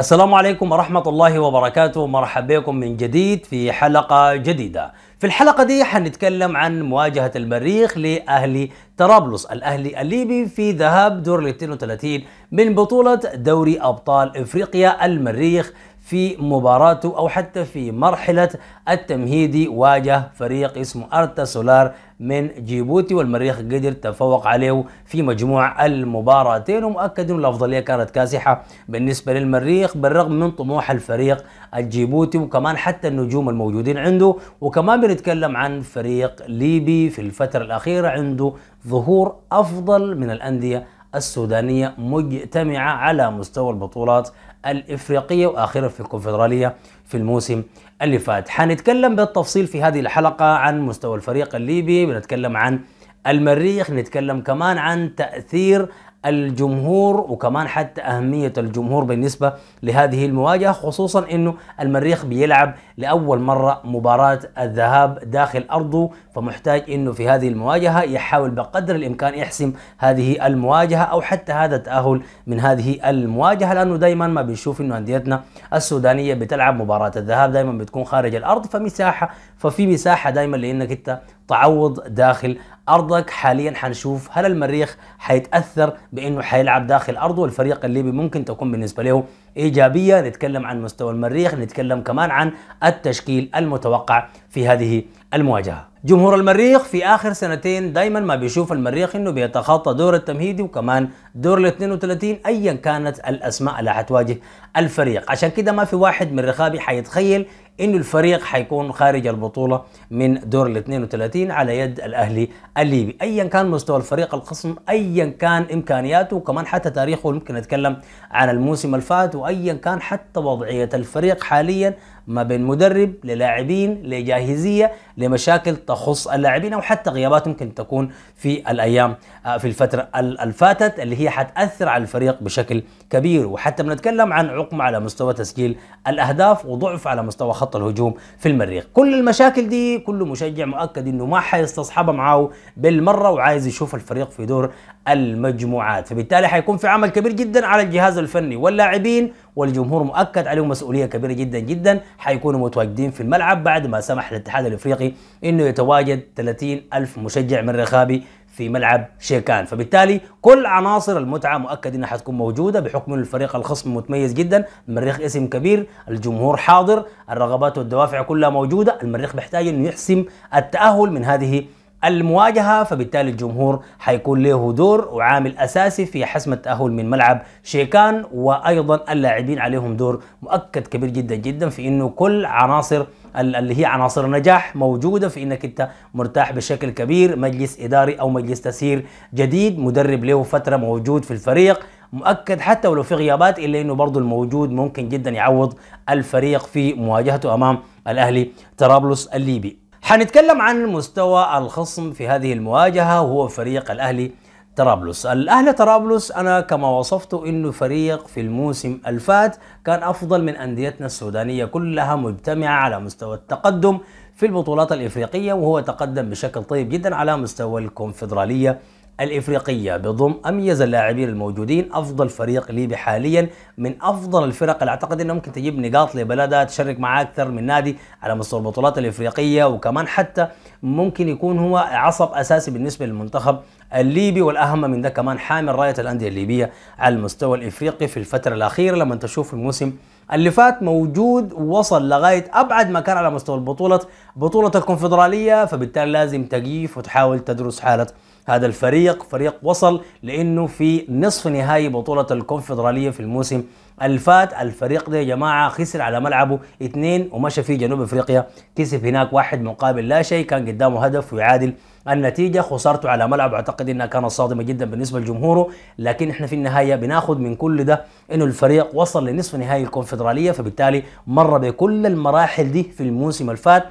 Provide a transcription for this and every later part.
السلام عليكم ورحمة الله وبركاته مرحبا بكم من جديد في حلقة جديدة في الحلقة دي حنتكلم عن مواجهة المريخ لأهلي طرابلس الأهلي الليبي في ذهاب دور ال 32 من بطولة دوري أبطال إفريقيا المريخ في مباراته أو حتى في مرحلة التمهيدي واجه فريق اسمه أرتا سولار من جيبوتي والمريخ قدر تفوق عليه في مجموع المباراتين ومؤكد أن الأفضلية كانت كاسحة بالنسبة للمريخ بالرغم من طموح الفريق الجيبوتي وكمان حتى النجوم الموجودين عنده وكمان بنتكلم عن فريق ليبي في الفترة الأخيرة عنده ظهور أفضل من الأندية السودانية مجتمعة على مستوى البطولات الإفريقية وآخرها في الكونفدرالية في الموسم اللي فات حنتكلم بالتفصيل في هذه الحلقة عن مستوى الفريق الليبي بنتكلم عن المريخ نتكلم كمان عن تأثير الجمهور وكمان حتى أهمية الجمهور بالنسبة لهذه المواجهة خصوصا أنه المريخ بيلعب لأول مرة مباراة الذهاب داخل أرضه فمحتاج أنه في هذه المواجهة يحاول بقدر الإمكان يحسم هذه المواجهة أو حتى هذا التأهل من هذه المواجهة لأنه دايما ما بنشوف أنه أنديتنا السودانية بتلعب مباراة الذهاب دايما بتكون خارج الأرض فمساحة ففي مساحة دايما لأنك أنت تعوض داخل ارضك حاليا حنشوف هل المريخ حيتاثر بانه حيلعب داخل ارضه والفريق الليبي ممكن تكون بالنسبه له ايجابيه نتكلم عن مستوى المريخ نتكلم كمان عن التشكيل المتوقع في هذه المواجهه جمهور المريخ في اخر سنتين دائما ما بيشوف المريخ انه بيتخطى دور التمهيدي وكمان دور ال 32 ايا كانت الاسماء اللي حتواجه الفريق عشان كده ما في واحد من رخابي حيتخيل انه الفريق حيكون خارج البطوله من دور ال 32 على يد الاهلي الليبي ايا كان مستوى الفريق الخصم ايا كان امكانياته وكمان حتى تاريخه ممكن نتكلم عن الموسم الفات وايا كان حتى وضعيه الفريق حاليا ما بين مدرب للاعبين لجاهزيه لمشاكل تخص اللاعبين او حتى غيابات ممكن تكون في الايام آه، في الفتره الفاتت اللي هي حتاثر على الفريق بشكل كبير وحتى بنتكلم عن عقم على مستوى تسجيل الاهداف وضعف على مستوى خط الهجوم في المريخ كل المشاكل دي كل مشجع مؤكد انه ما حيستصحبها معاه بالمره وعايز يشوف الفريق في دور المجموعات فبالتالي حيكون في عمل كبير جدا على الجهاز الفني واللاعبين والجمهور مؤكد عليهم مسؤوليه كبيره جدا جدا حيكونوا متواجدين في الملعب بعد ما سمح الاتحاد الافريقي انه يتواجد 30 الف مشجع من رخابي في ملعب شيكان فبالتالي كل عناصر المتعة مؤكد انها حتكون موجودة بحكم الفريق الخصم متميز جدا المريخ اسم كبير الجمهور حاضر الرغبات والدوافع كلها موجودة المريخ بيحتاج انه يحسم التأهل من هذه المواجهة فبالتالي الجمهور حيكون له دور وعامل أساسي في حسم التأهل من ملعب شيكان وأيضا اللاعبين عليهم دور مؤكد كبير جدا جدا في أنه كل عناصر اللي هي عناصر النجاح موجوده في انك انت مرتاح بشكل كبير مجلس اداري او مجلس تسيير جديد مدرب له فتره موجود في الفريق مؤكد حتى ولو في غيابات الا انه برضه الموجود ممكن جدا يعوض الفريق في مواجهته امام الاهلي طرابلس الليبي حنتكلم عن مستوى الخصم في هذه المواجهه وهو فريق الاهلي طرابلس الأهلي طرابلس أنا كما وصفت أنه فريق في الموسم الفات كان أفضل من أنديتنا السودانية كلها مجتمعة على مستوى التقدم في البطولات الإفريقية وهو تقدم بشكل طيب جدا على مستوى الكونفدرالية الإفريقية بضم أميز اللاعبين الموجودين أفضل فريق ليبي حاليا من أفضل الفرق اللي أعتقد أنه ممكن تجيب نقاط لبلدها تشارك معاه أكثر من نادي على مستوى البطولات الإفريقية وكمان حتى ممكن يكون هو عصب أساسي بالنسبة للمنتخب الليبي والأهم من ده كمان حامل راية الأندية الليبية على المستوى الإفريقي في الفترة الأخيرة لما تشوف الموسم اللي فات موجود وصل لغاية أبعد ما كان على مستوى البطولة بطولة الكونفدرالية فبالتالي لازم تقيف وتحاول تدرس حالة هذا الفريق فريق وصل لانه في نصف نهائي بطوله الكونفدراليه في الموسم الفات الفريق ده يا جماعه خسر على ملعبه اثنين ومشى في جنوب افريقيا كسب هناك واحد مقابل لا شيء كان قدامه هدف ويعادل النتيجه خسارته على ملعب اعتقد انها كانت صادمه جدا بالنسبه لجمهوره لكن احنا في النهايه بناخذ من كل ده انه الفريق وصل لنصف نهائي الكونفدراليه فبالتالي مر بكل المراحل دي في الموسم الفات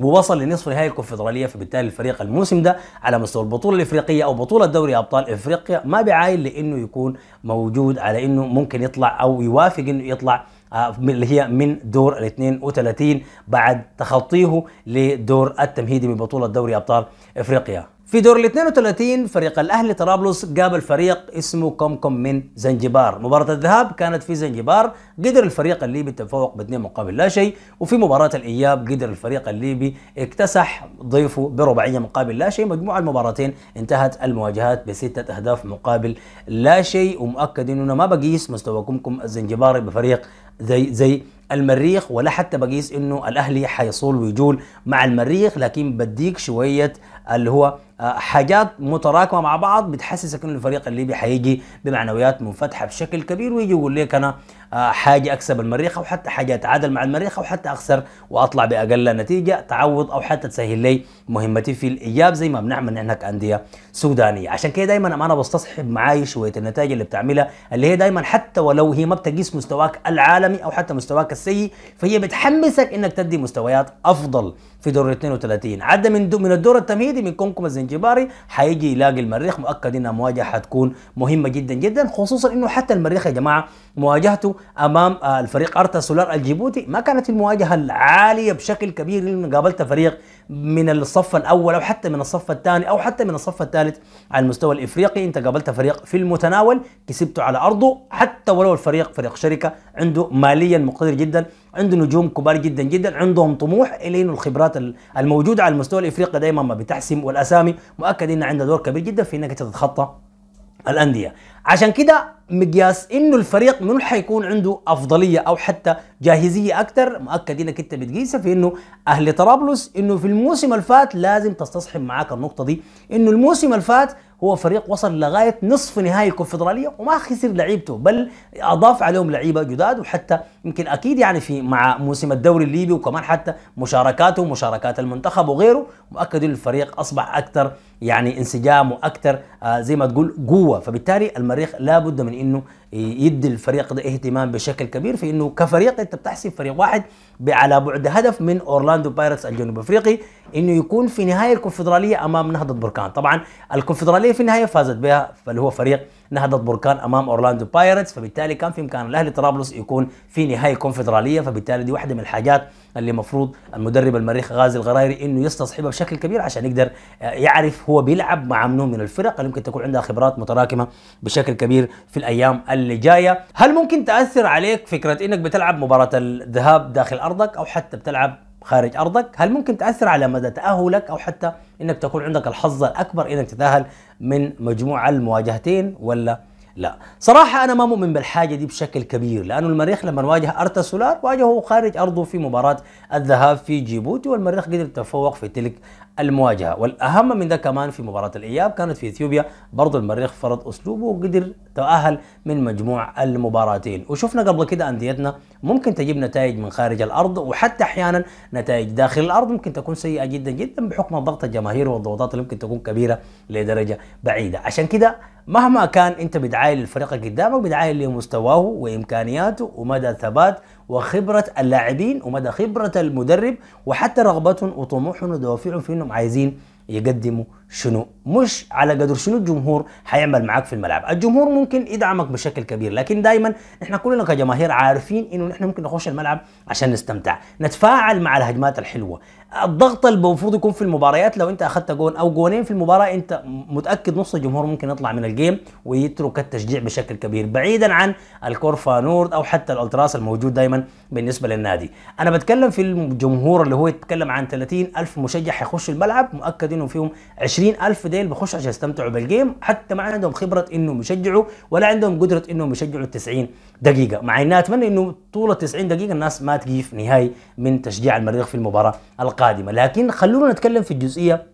ووصل لنصف نهائي الكونفدراليه فبالتالي الفريق الموسم ده على مستوى البطوله الافريقيه او بطوله دوري ابطال افريقيا ما بيعاين لانه يكون موجود على انه ممكن يطلع او يوافق انه يطلع آه، اللي هي من دور ال 32 بعد تخطيه لدور التمهيدي من بطوله دوري ابطال افريقيا في دور ال 32 فريق الاهلي طرابلس قابل فريق اسمه كومكوم من زنجبار، مباراة الذهاب كانت في زنجبار، قدر الفريق الليبي التفوق باثنين مقابل لا شيء، وفي مباراة الاياب قدر الفريق الليبي اكتسح ضيفه برباعية مقابل لا شيء، مجموع المباراتين انتهت المواجهات بستة اهداف مقابل لا شيء، ومؤكد انه ما بقيس مستوى كوم الزنجباري بفريق زي زي المريخ ولا حتى بقيس انه الاهلي حيصول ويجول مع المريخ لكن بديك شويه اللي هو آه، حاجات متراكمه مع بعض بتحسسك انه الفريق الليبي حيجي بمعنويات منفتحه بشكل كبير ويجي يقول لك انا آه، حاجه اكسب المريخ او حتى حاجه اتعادل مع المريخ او حتى اخسر واطلع باقل نتيجه تعوض او حتى تسهل لي مهمتي في الاياب زي ما بنعمل نحن كانديه سودانيه عشان كده دائما انا بستصحب معاي شويه النتائج اللي بتعملها اللي هي دائما حتى ولو هي ما بتقيس مستواك العالمي او حتى مستواك السيء فهي بتحمسك انك تدي مستويات افضل في دور 32 عدى من من الدور التمهيدي من كونكم جباري حيجي يلاقي المريخ مؤكد انها مواجهه حتكون مهمه جدا جدا خصوصا انه حتى المريخ يا جماعه مواجهته امام آه، الفريق ارتا سولار الجيبوتي ما كانت المواجهه العاليه بشكل كبير لانه قابلت فريق من الصف الاول او حتى من الصف الثاني او حتى من الصف الثالث على المستوى الافريقي انت قابلت فريق في المتناول كسبته على ارضه حتى ولو الفريق فريق شركه عنده ماليا مقتدر جدا عنده نجوم كبار جدا جدا عندهم طموح الى الخبرات الموجوده على المستوى الافريقي دائما ما بتحسم والاسامي مؤكد ان عندها دور كبير جدا في انك تتخطى الانديه عشان كده مقياس انه الفريق منو حيكون عنده افضليه او حتى جاهزيه اكثر مؤكد انك انت بتقيسها في انه اهل طرابلس انه في الموسم الفات لازم تستصحب معاك النقطه دي انه الموسم الفات هو فريق وصل لغايه نصف نهائي الكونفدراليه وما خسر لعيبته بل اضاف عليهم لعيبه جداد وحتى يمكن اكيد يعني في مع موسم الدوري الليبي وكمان حتى مشاركاته ومشاركات المنتخب وغيره مؤكد الفريق اصبح اكثر يعني انسجام واكثر آه زي ما تقول قوه فبالتالي المريخ لابد من يعني انه يدي الفريق ده اهتمام بشكل كبير في انه كفريق انت بتحسب فريق واحد على بعد هدف من اورلاندو بايرتس الجنوب افريقي انه يكون في نهايه الكونفدراليه امام نهضه بركان طبعا الكونفدراليه في النهايه فازت بها فاللي هو فريق نهضه بركان امام اورلاندو بايرتس فبالتالي كان في امكان الاهلي طرابلس يكون في نهايه الكونفدراليه فبالتالي دي واحده من الحاجات اللي المفروض المدرب المريخ غازي الغرايري انه يستصحبها بشكل كبير عشان يقدر آه، يعرف هو بيلعب مع منو من الفرق اللي ممكن تكون عندها خبرات متراكمه بشكل كبير في الايام اللي جايه هل ممكن تاثر عليك فكره انك بتلعب مباراه الذهاب داخل ارضك او حتى بتلعب خارج ارضك هل ممكن تاثر على مدى تاهلك او حتى انك تكون عندك الحظ الاكبر انك تتاهل من مجموعه المواجهتين ولا لا صراحة أنا ما مؤمن بالحاجة دي بشكل كبير لأنه المريخ لما واجه أرتا سولار واجهه خارج أرضه في مباراة الذهاب في جيبوتي والمريخ قدر يتفوق في تلك المواجهه والاهم من ده كمان في مباراه الاياب كانت في اثيوبيا برضه المريخ فرض اسلوبه وقدر تاهل من مجموع المباراتين وشفنا قبل كده انديتنا ممكن تجيب نتائج من خارج الارض وحتى احيانا نتائج داخل الارض ممكن تكون سيئه جدا جدا بحكم ضغط الجماهير والضغوطات اللي ممكن تكون كبيره لدرجه بعيده عشان كده مهما كان انت بتعاين الفريق قدامك بتعاين لمستواه وامكانياته ومدى ثبات وخبرة اللاعبين ومدى خبرة المدرب وحتى رغبتهم وطموحهم ودوافعهم في انهم عايزين يقدموا شنو مش على قدر شنو الجمهور حيعمل معاك في الملعب الجمهور ممكن يدعمك بشكل كبير لكن دائما احنا كلنا كجماهير عارفين انه نحن ممكن نخش الملعب عشان نستمتع نتفاعل مع الهجمات الحلوه الضغط اللي المفروض يكون في المباريات لو انت اخذت جون او جونين في المباراه انت متاكد نص الجمهور ممكن يطلع من الجيم ويترك التشجيع بشكل كبير بعيدا عن الكورفا نورد او حتى الالتراس الموجود دائما بالنسبه للنادي انا بتكلم في الجمهور اللي هو يتكلم عن 30 الف مشجع حيخش الملعب مؤكد انه فيهم 20 الف ديل بخش عشان يستمتعوا بالجيم حتى ما عندهم خبره انهم يشجعوا ولا عندهم قدره انهم يشجعوا 90 دقيقه مع اني اتمنى انه طول ال 90 دقيقه الناس ما تجيف نهائي من تشجيع المريخ في المباراه القادمه القادمة لكن خلونا نتكلم في الجزئية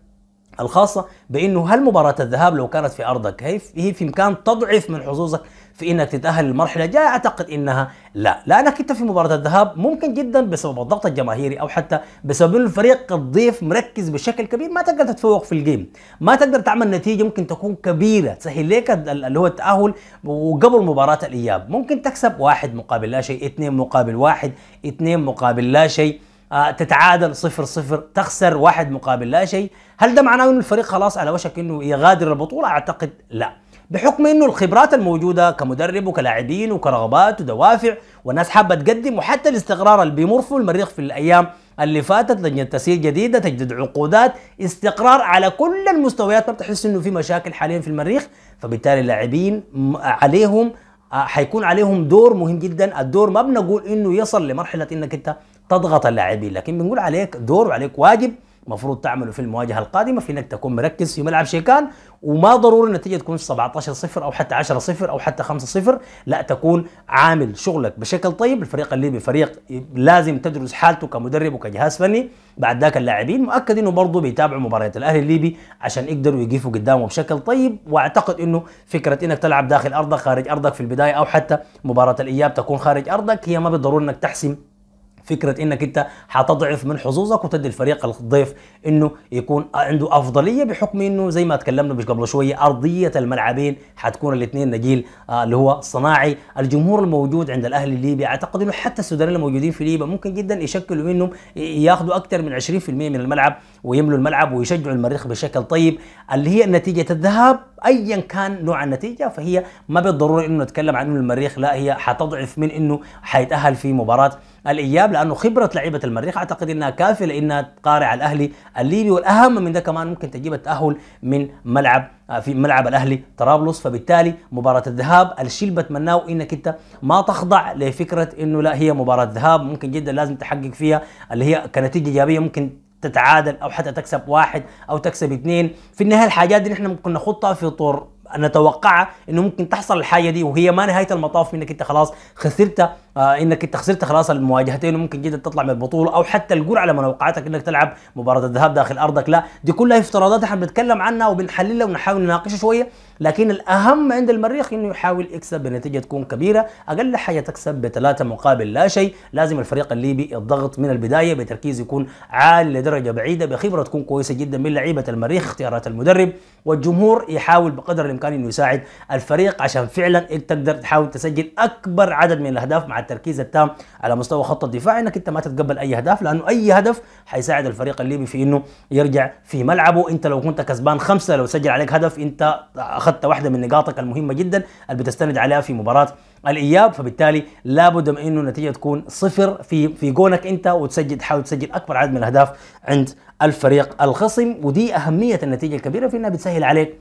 الخاصة بأنه هل مباراة الذهاب لو كانت في أرضك هي في إمكان تضعف من حظوظك في انك تتاهل للمرحله الجايه اعتقد انها لا لانك انت في مباراه الذهاب ممكن جدا بسبب الضغط الجماهيري او حتى بسبب الفريق الضيف مركز بشكل كبير ما تقدر تتفوق في الجيم ما تقدر تعمل نتيجه ممكن تكون كبيره تسهل لك اللي هو التاهل وقبل مباراه الاياب ممكن تكسب واحد مقابل لا شيء اثنين مقابل واحد اثنين مقابل لا شيء آه، تتعادل صفر صفر تخسر واحد مقابل لا شيء هل ده معناه أن الفريق خلاص على وشك أنه يغادر البطولة أعتقد لا بحكم انه الخبرات الموجوده كمدرب وكلاعبين وكرغبات ودوافع والناس حابه تقدم وحتى الاستقرار اللي بيمر في المريخ في الايام اللي فاتت لجنه تسيير جديده تجدد عقودات استقرار على كل المستويات ما بتحس انه في مشاكل حاليا في المريخ فبالتالي اللاعبين عليهم آه، حيكون عليهم دور مهم جدا الدور ما بنقول انه يصل لمرحله انك انت تضغط اللاعبين لكن بنقول عليك دور وعليك واجب المفروض تعمله في المواجهه القادمه في انك تكون مركز في ملعب شيكان وما ضروري النتيجه تكون 17 0 او حتى 10 0 او حتى 5 0 لا تكون عامل شغلك بشكل طيب الفريق الليبي فريق لازم تدرس حالته كمدرب وكجهاز فني بعد ذاك اللاعبين مؤكد انه برضه بيتابعوا مباريات الاهلي الليبي عشان يقدروا يقفوا قدامه بشكل طيب واعتقد انه فكره انك تلعب داخل ارضك خارج ارضك في البدايه او حتى مباراه الاياب تكون خارج ارضك هي ما بالضروره انك تحسم فكره انك انت حتضعف من حظوظك وتدي الفريق الضيف انه يكون عنده افضليه بحكم انه زي ما تكلمنا مش قبل شويه ارضيه الملعبين حتكون الاثنين نجيل آه اللي هو صناعي الجمهور الموجود عند الاهلي الليبي اعتقد انه حتى السودانيين الموجودين في ليبيا ممكن جدا يشكلوا منهم ياخذوا اكثر من 20% من الملعب ويملوا الملعب ويشجعوا المريخ بشكل طيب اللي هي نتيجه الذهاب ايا كان نوع النتيجه فهي ما بالضروره انه نتكلم عن انه المريخ لا هي حتضعف من انه حيتاهل في مباراه الاياب لانه خبره لعيبه المريخ اعتقد انها كافيه لانها تقارع الاهلي الليبي والاهم من ده كمان ممكن تجيب التاهل من ملعب آه، في ملعب الاهلي طرابلس فبالتالي مباراه الذهاب الشيء اللي بتمناه انك انت ما تخضع لفكره انه لا هي مباراه ذهاب ممكن جدا لازم تحقق فيها اللي هي كنتيجه ايجابيه ممكن تتعادل او حتى تكسب واحد او تكسب اثنين في النهايه الحاجات دي نحن ممكن نخطها في طور نتوقعها انه ممكن تحصل الحاجه دي وهي ما نهايه المطاف منك انت خلاص خسرت آه انك انت خسرت خلاص المواجهتين وممكن جدا تطلع من البطوله او حتى الجول على وقعتك انك تلعب مباراه الذهاب داخل ارضك لا دي كلها افتراضات احنا بنتكلم عنها وبنحللها ونحاول نناقشها شويه لكن الاهم عند المريخ انه يحاول يكسب بنتيجه تكون كبيره اقل حاجه تكسب بثلاثه مقابل لا شيء لازم الفريق الليبي الضغط من البدايه بتركيز يكون عالي لدرجه بعيده بخبره تكون كويسه جدا من لعيبه المريخ اختيارات المدرب والجمهور يحاول بقدر الامكان انه يساعد الفريق عشان فعلا تقدر تحاول تسجل اكبر عدد من الاهداف مع التركيز التام على مستوى خط الدفاع انك انت ما تتقبل اي اهداف لانه اي هدف حيساعد الفريق الليبي في انه يرجع في ملعبه انت لو كنت كسبان خمسه لو سجل عليك هدف انت اخذت واحده من نقاطك المهمه جدا اللي بتستند عليها في مباراه الاياب فبالتالي لابد من انه النتيجه تكون صفر في في جونك انت وتسجل تحاول تسجل اكبر عدد من الاهداف عند الفريق الخصم ودي اهميه النتيجه الكبيره في انها بتسهل عليك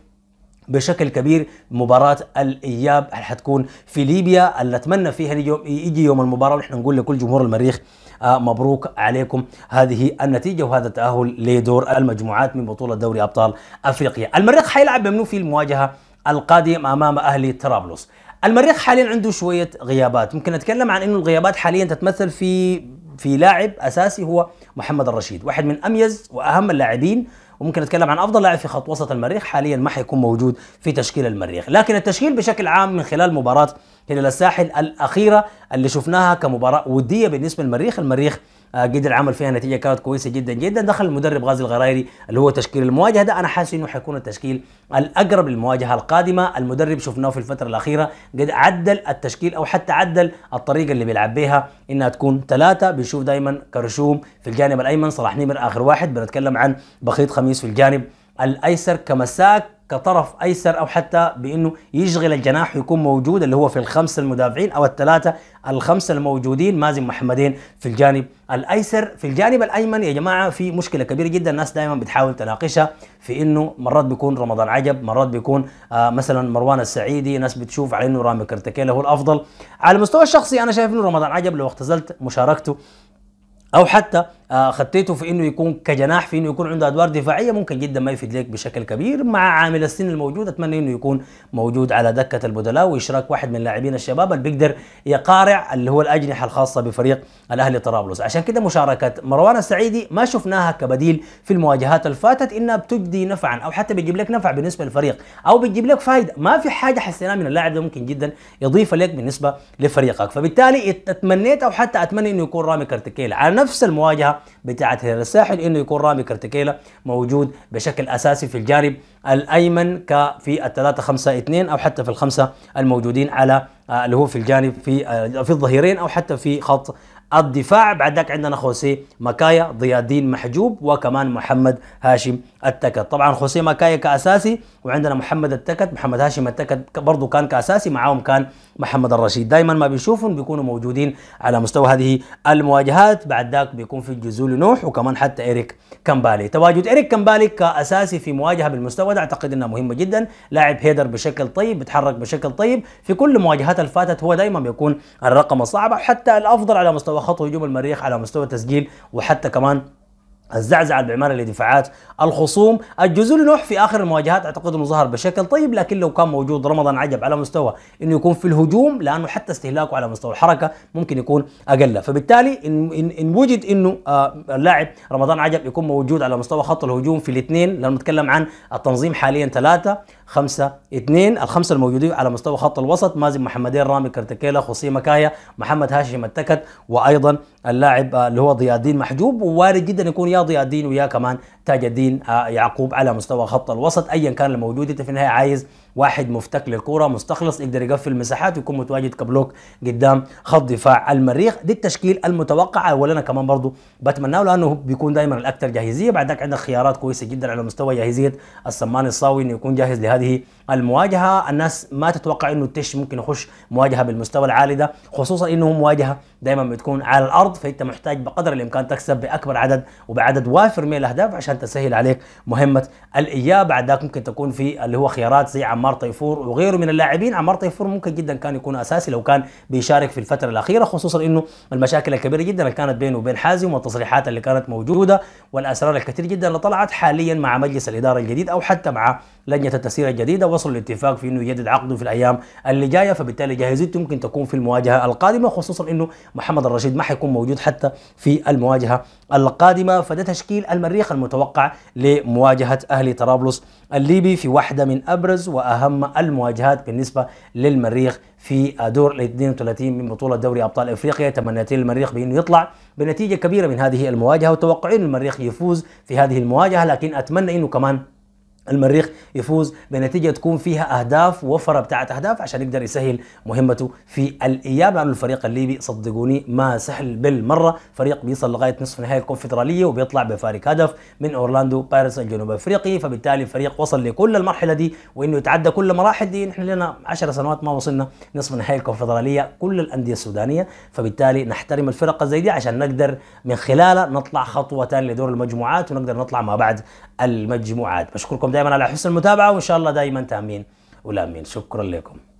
بشكل كبير مباراه الاياب اللي حتكون في ليبيا اللي اتمنى فيها اليوم يجي يوم المباراه ونحن نقول لكل جمهور المريخ آه، مبروك عليكم هذه النتيجة وهذا التأهل لدور المجموعات من بطولة دوري أبطال أفريقيا المريخ حيلعب بمنو في المواجهة القادمة أمام أهلي طرابلس المريخ حاليا عنده شوية غيابات ممكن أتكلم عن أنه الغيابات حاليا تتمثل في في لاعب أساسي هو محمد الرشيد واحد من أميز وأهم اللاعبين وممكن نتكلم عن افضل لاعب في خط وسط المريخ حاليا ما حيكون موجود في تشكيل المريخ لكن التشكيل بشكل عام من خلال مباراه هلال الساحل الاخيره اللي شفناها كمباراه وديه بالنسبه للمريخ المريخ آه، قدر عمل فيها نتيجه كانت كويسه جدا جدا دخل المدرب غازي الغرايري اللي هو تشكيل المواجهه ده انا حاسس انه حيكون التشكيل الاقرب للمواجهه القادمه المدرب شفناه في الفتره الاخيره قد عدل التشكيل او حتى عدل الطريقه اللي بيلعب بها انها تكون ثلاثه بنشوف دائما كرشوم في الجانب الايمن صلاح نمر اخر واحد بنتكلم عن بخيت خميس في الجانب الايسر كمساك كطرف ايسر او حتى بانه يشغل الجناح ويكون موجود اللي هو في الخمسه المدافعين او الثلاثه الخمسه الموجودين مازن محمدين في الجانب الايسر في الجانب الايمن يا جماعه في مشكله كبيره جدا الناس دائما بتحاول تناقشها في انه مرات بيكون رمضان عجب مرات بيكون آه مثلا مروان السعيدي ناس بتشوف على انه رامي كرتكيلا هو الافضل على المستوى الشخصي انا شايف انه رمضان عجب لو اختزلت مشاركته او حتى آه، خطيته في انه يكون كجناح في انه يكون عنده ادوار دفاعيه ممكن جدا ما يفيد ليك بشكل كبير مع عامل السن الموجود اتمنى انه يكون موجود على دكه البدلاء واشراك واحد من لاعبين الشباب اللي بيقدر يقارع اللي هو الاجنحه الخاصه بفريق الاهلي طرابلس عشان كده مشاركه مروان السعيدي ما شفناها كبديل في المواجهات اللي فاتت انها بتجدي نفعا او حتى بتجيب لك نفع بالنسبه للفريق او بتجيب لك فائده ما في حاجه حسيناها من اللاعب ده ممكن جدا يضيف لك بالنسبه لفريقك فبالتالي اتمنيت او حتى اتمنى انه يكون رامي كارتكيل على نفس المواجهه بتاعت هلال الساحل انه يكون رامي كرتكيلا موجود بشكل اساسي في الجانب الايمن كفي الثلاثة خمسة اثنين او حتى في الخمسة الموجودين على آه، اللي هو في الجانب في آه، في الظهيرين او حتى في خط الدفاع بعدك عندنا خوسيه مكايا ضياء الدين محجوب وكمان محمد هاشم التكت طبعا خوسيه مكايا كاساسي وعندنا محمد التكت محمد هاشم التكت برضه كان كاساسي معاهم كان محمد الرشيد دائما ما بنشوفهم بيكونوا موجودين على مستوى هذه المواجهات بعد ذاك بيكون في جزول نوح وكمان حتى إريك كمبالي تواجد إريك كمبالي كأساسي في مواجهة بالمستوى ده أعتقد أنها مهمة جدا لاعب هيدر بشكل طيب بيتحرك بشكل طيب في كل مواجهات الفاتت هو دائما بيكون الرقم الصعب حتى الأفضل على مستوى خطوه هجوم المريخ على مستوى التسجيل وحتى كمان الزعزعة المعماري لدفاعات الخصوم الجزول نوح في آخر المواجهات أعتقد أنه ظهر بشكل طيب لكن لو كان موجود رمضان عجب على مستوى أنه يكون في الهجوم لأنه حتى استهلاكه على مستوى الحركة ممكن يكون أقل فبالتالي إن, إن, إن وجد أنه آه، اللاعب رمضان عجب يكون موجود على مستوى خط الهجوم في الاثنين لأنه نتكلم عن التنظيم حاليا ثلاثة خمسة اثنين الخمسة الموجودين على مستوى خط الوسط مازن محمدين رامي كرتكيلا خوسيه مكايا محمد هاشم التكت وأيضا اللاعب آه، اللي هو ضيادين محجوب ووارد جدا يكون يا ضياء الدين ويا كمان تاج الدين آه، يعقوب على مستوى خط الوسط ايا كان الموجود انت في النهايه عايز واحد مفتك للكوره مستخلص يقدر يقفل مساحات ويكون متواجد كبلوك قدام خط دفاع المريخ دي التشكيل المتوقعه ولا انا كمان برضه بتمناه لانه بيكون دائما الاكثر جاهزيه بعدك عندك خيارات كويسه جدا على مستوى جاهزيه السمان الصاوي انه يكون جاهز لهذه المواجهه الناس ما تتوقع انه التش ممكن يخش مواجهه بالمستوى العالي ده خصوصا انه مواجهه دائما بتكون على الارض فانت محتاج بقدر الامكان تكسب باكبر عدد وبعدد وافر من الاهداف عشان تسهل عليك مهمه الاياب بعدك ممكن تكون في اللي هو خيارات زي عمار طيفور وغيره من اللاعبين عمار طيفور ممكن جدا كان يكون اساسي لو كان بيشارك في الفتره الاخيره خصوصا انه المشاكل الكبيره جدا اللي كانت بينه وبين حازم والتصريحات اللي كانت موجوده والاسرار الكثير جدا اللي طلعت حاليا مع مجلس الاداره الجديد او حتى مع لجنه التسيير الجديده وصلوا لاتفاق في انه يجدد عقده في الايام اللي جايه فبالتالي جاهزيته ممكن تكون في المواجهه القادمه خصوصا انه محمد الرشيد ما حيكون موجود حتى في المواجهه القادمه فده تشكيل المريخ المتوقع لمواجهه اهلي طرابلس الليبي في واحده من ابرز وأهل أهم المواجهات بالنسبة للمريخ في دور ال 32 من بطولة دوري أبطال إفريقيا تمنيتين المريخ بأنه يطلع بنتيجة كبيرة من هذه المواجهة وتوقعين المريخ يفوز في هذه المواجهة لكن أتمنى أنه كمان المريخ يفوز بنتيجه تكون فيها اهداف وفره بتاعت اهداف عشان يقدر يسهل مهمته في الاياب عن الفريق الليبي صدقوني ما سهل بالمره فريق بيصل لغايه نصف نهائي الكونفدراليه وبيطلع بفارق هدف من اورلاندو باريس الجنوب افريقي فبالتالي فريق وصل لكل المرحله دي وانه يتعدى كل المراحل دي نحن لنا 10 سنوات ما وصلنا نصف نهائي الكونفدراليه كل الانديه السودانيه فبالتالي نحترم الفرق زي دي عشان نقدر من خلالها نطلع خطوه لدور المجموعات ونقدر نطلع ما بعد المجموعات بشكركم دائما على حسن المتابعه وان شاء الله دائما تامين ولامين شكرا لكم